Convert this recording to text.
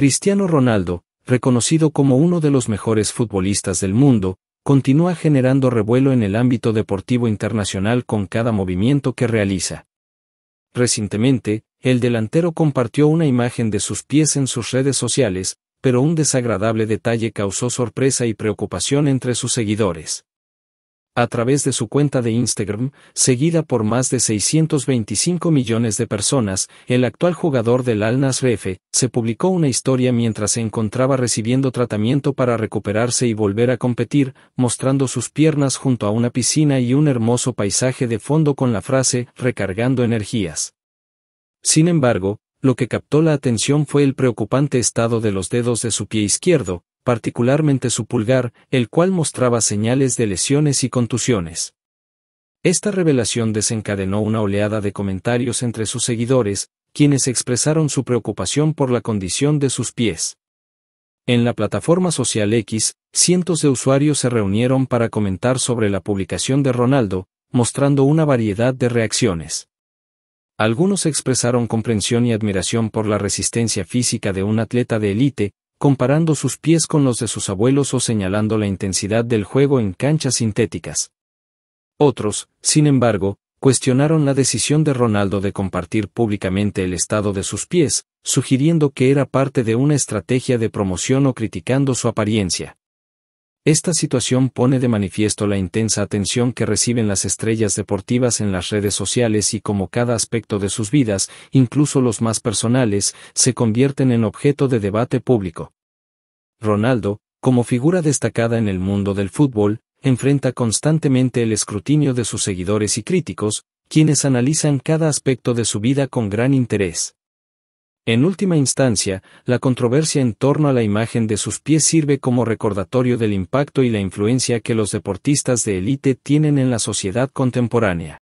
Cristiano Ronaldo, reconocido como uno de los mejores futbolistas del mundo, continúa generando revuelo en el ámbito deportivo internacional con cada movimiento que realiza. Recientemente, el delantero compartió una imagen de sus pies en sus redes sociales, pero un desagradable detalle causó sorpresa y preocupación entre sus seguidores a través de su cuenta de Instagram, seguida por más de 625 millones de personas, el actual jugador del Al Refe se publicó una historia mientras se encontraba recibiendo tratamiento para recuperarse y volver a competir, mostrando sus piernas junto a una piscina y un hermoso paisaje de fondo con la frase, recargando energías. Sin embargo, lo que captó la atención fue el preocupante estado de los dedos de su pie izquierdo, particularmente su pulgar, el cual mostraba señales de lesiones y contusiones. Esta revelación desencadenó una oleada de comentarios entre sus seguidores, quienes expresaron su preocupación por la condición de sus pies. En la plataforma social X, cientos de usuarios se reunieron para comentar sobre la publicación de Ronaldo, mostrando una variedad de reacciones. Algunos expresaron comprensión y admiración por la resistencia física de un atleta de élite, comparando sus pies con los de sus abuelos o señalando la intensidad del juego en canchas sintéticas. Otros, sin embargo, cuestionaron la decisión de Ronaldo de compartir públicamente el estado de sus pies, sugiriendo que era parte de una estrategia de promoción o criticando su apariencia. Esta situación pone de manifiesto la intensa atención que reciben las estrellas deportivas en las redes sociales y cómo cada aspecto de sus vidas, incluso los más personales, se convierten en objeto de debate público. Ronaldo, como figura destacada en el mundo del fútbol, enfrenta constantemente el escrutinio de sus seguidores y críticos, quienes analizan cada aspecto de su vida con gran interés. En última instancia, la controversia en torno a la imagen de sus pies sirve como recordatorio del impacto y la influencia que los deportistas de élite tienen en la sociedad contemporánea.